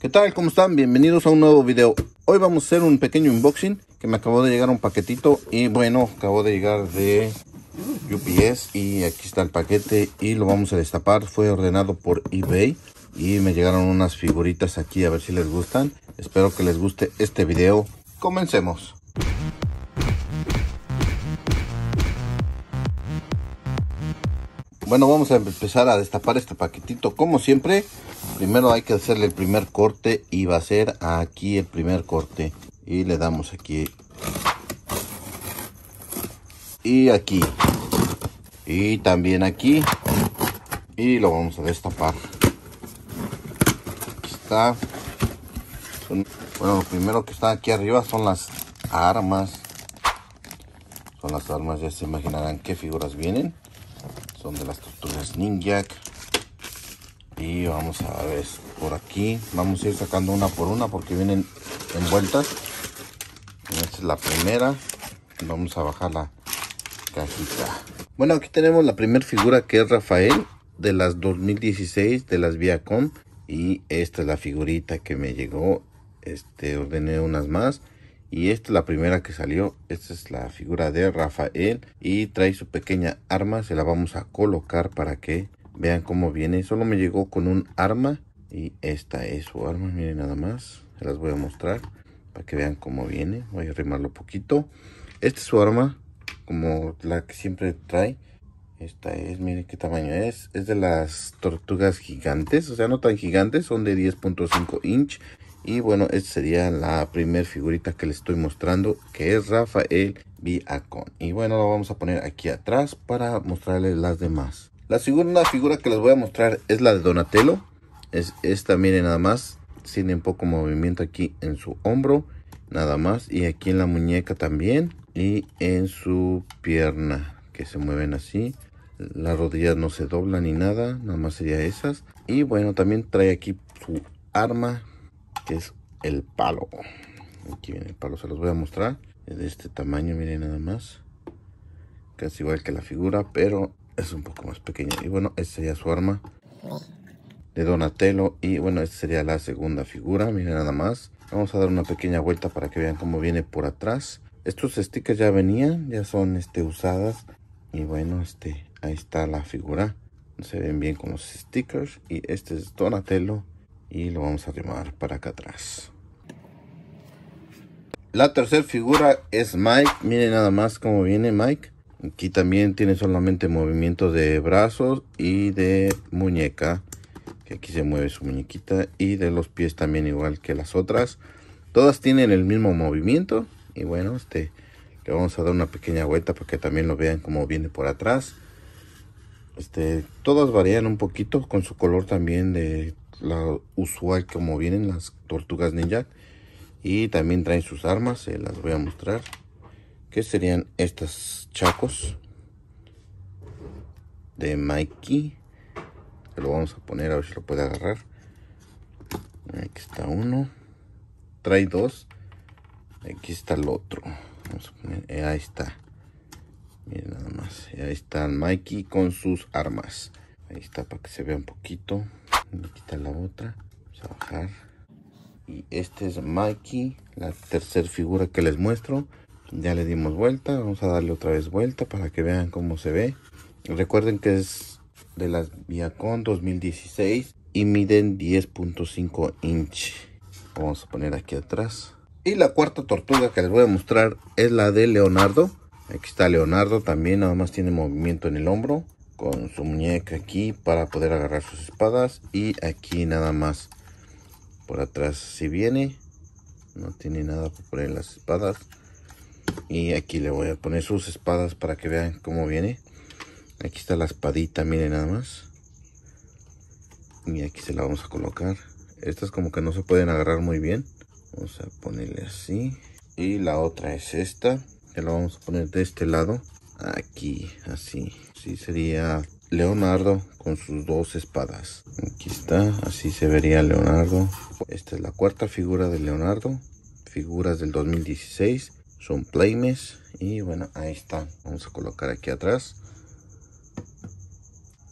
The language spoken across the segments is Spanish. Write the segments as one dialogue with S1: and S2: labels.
S1: ¿Qué tal? ¿Cómo están? Bienvenidos a un nuevo video. Hoy vamos a hacer un pequeño unboxing que me acabó de llegar un paquetito y bueno, acabó de llegar de UPS y aquí está el paquete y lo vamos a destapar. Fue ordenado por eBay y me llegaron unas figuritas aquí a ver si les gustan. Espero que les guste este video. Comencemos. Bueno, vamos a empezar a destapar este paquetito. Como siempre, primero hay que hacerle el primer corte y va a ser aquí el primer corte. Y le damos aquí. Y aquí. Y también aquí. Y lo vamos a destapar. Aquí está. Bueno, lo primero que está aquí arriba son las armas. Son las armas, ya se imaginarán qué figuras vienen son de las tortugas ninja y vamos a ver por aquí vamos a ir sacando una por una porque vienen envueltas esta es la primera vamos a bajar la cajita bueno aquí tenemos la primera figura que es Rafael de las 2016 de las Viacom y esta es la figurita que me llegó este ordené unas más y esta es la primera que salió. Esta es la figura de Rafael. Y trae su pequeña arma. Se la vamos a colocar para que vean cómo viene. Solo me llegó con un arma. Y esta es su arma. Miren nada más. Se las voy a mostrar para que vean cómo viene. Voy a arrimarlo poquito. Esta es su arma. Como la que siempre trae. Esta es, miren qué tamaño es. Es de las tortugas gigantes. O sea, no tan gigantes. Son de 10.5 inch. Y bueno, esta sería la primera figurita que les estoy mostrando, que es Rafael Viacon. Y bueno, lo vamos a poner aquí atrás para mostrarles las demás. La segunda figura que les voy a mostrar es la de Donatello. Es esta, miren nada más. Tiene un poco movimiento aquí en su hombro, nada más. Y aquí en la muñeca también. Y en su pierna, que se mueven así. Las rodillas no se doblan ni nada, nada más sería esas. Y bueno, también trae aquí su arma es el palo. Aquí viene el palo, se los voy a mostrar. Es de este tamaño, miren nada más. Casi igual que la figura, pero es un poco más pequeña. Y bueno, esta sería su arma de Donatello. Y bueno, esta sería la segunda figura, miren nada más. Vamos a dar una pequeña vuelta para que vean cómo viene por atrás. Estos stickers ya venían, ya son este, usadas. Y bueno, este, ahí está la figura. Se ven bien con los stickers. Y este es Donatello y lo vamos a llamar para acá atrás la tercera figura es Mike miren nada más cómo viene Mike aquí también tiene solamente movimiento de brazos y de muñeca que aquí se mueve su muñequita y de los pies también igual que las otras todas tienen el mismo movimiento y bueno este le vamos a dar una pequeña vuelta para que también lo vean cómo viene por atrás este todas varían un poquito con su color también de la usual como vienen las tortugas ninja. Y también traen sus armas, se las voy a mostrar. Que serían estos chacos de Mikey. lo vamos a poner a ver si lo puede agarrar. Aquí está uno. Trae dos. Aquí está el otro. Vamos a poner, eh, ahí está. Miren nada más. Ahí está Mikey con sus armas. Ahí está para que se vea un poquito. Vamos a quitar la otra. Vamos a bajar. Y este es Mikey, la tercera figura que les muestro. Ya le dimos vuelta, vamos a darle otra vez vuelta para que vean cómo se ve. Recuerden que es de las Viacom 2016 y miden 10.5 inch. Vamos a poner aquí atrás. Y la cuarta tortuga que les voy a mostrar es la de Leonardo. Aquí está Leonardo también, nada más tiene movimiento en el hombro con su muñeca aquí para poder agarrar sus espadas y aquí nada más por atrás si viene no tiene nada para poner las espadas y aquí le voy a poner sus espadas para que vean cómo viene aquí está la espadita miren nada más y aquí se la vamos a colocar estas como que no se pueden agarrar muy bien vamos a ponerle así y la otra es esta que la vamos a poner de este lado aquí, así. sí sería Leonardo con sus dos espadas. Aquí está, así se vería Leonardo. Esta es la cuarta figura de Leonardo. Figuras del 2016. Son playmes. Y bueno, ahí está. Vamos a colocar aquí atrás.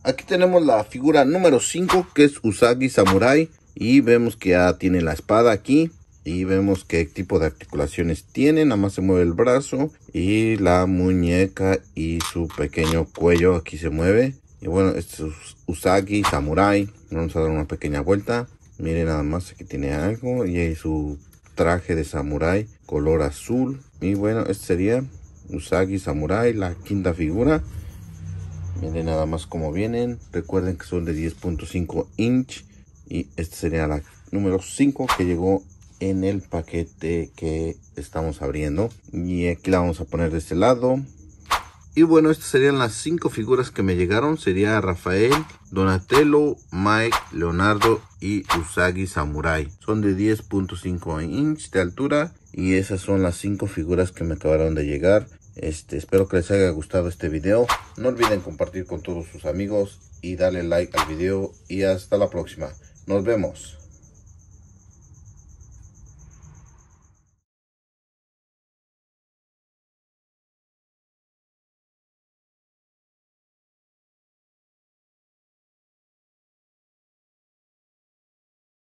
S1: Aquí tenemos la figura número 5 que es Usagi Samurai. Y vemos que ya tiene la espada aquí y vemos qué tipo de articulaciones tiene. Nada más se mueve el brazo y la muñeca y su pequeño cuello aquí se mueve. Y bueno, este es Usagi Samurai. Vamos a dar una pequeña vuelta. Miren nada más, aquí tiene algo y ahí su traje de samurai color azul. Y bueno, este sería Usagi Samurai, la quinta figura. Miren nada más cómo vienen. Recuerden que son de 10.5 inch. Y esta sería la número 5 que llegó en el paquete que estamos abriendo y aquí la vamos a poner de este lado y bueno estas serían las cinco figuras que me llegaron sería Rafael Donatello Mike Leonardo y Usagi Samurai son de 10.5 inch de altura y esas son las cinco figuras que me acabaron de llegar este, espero que les haya gustado este video. No olviden compartir con todos sus amigos y darle like al video. Y hasta la próxima. Nos vemos.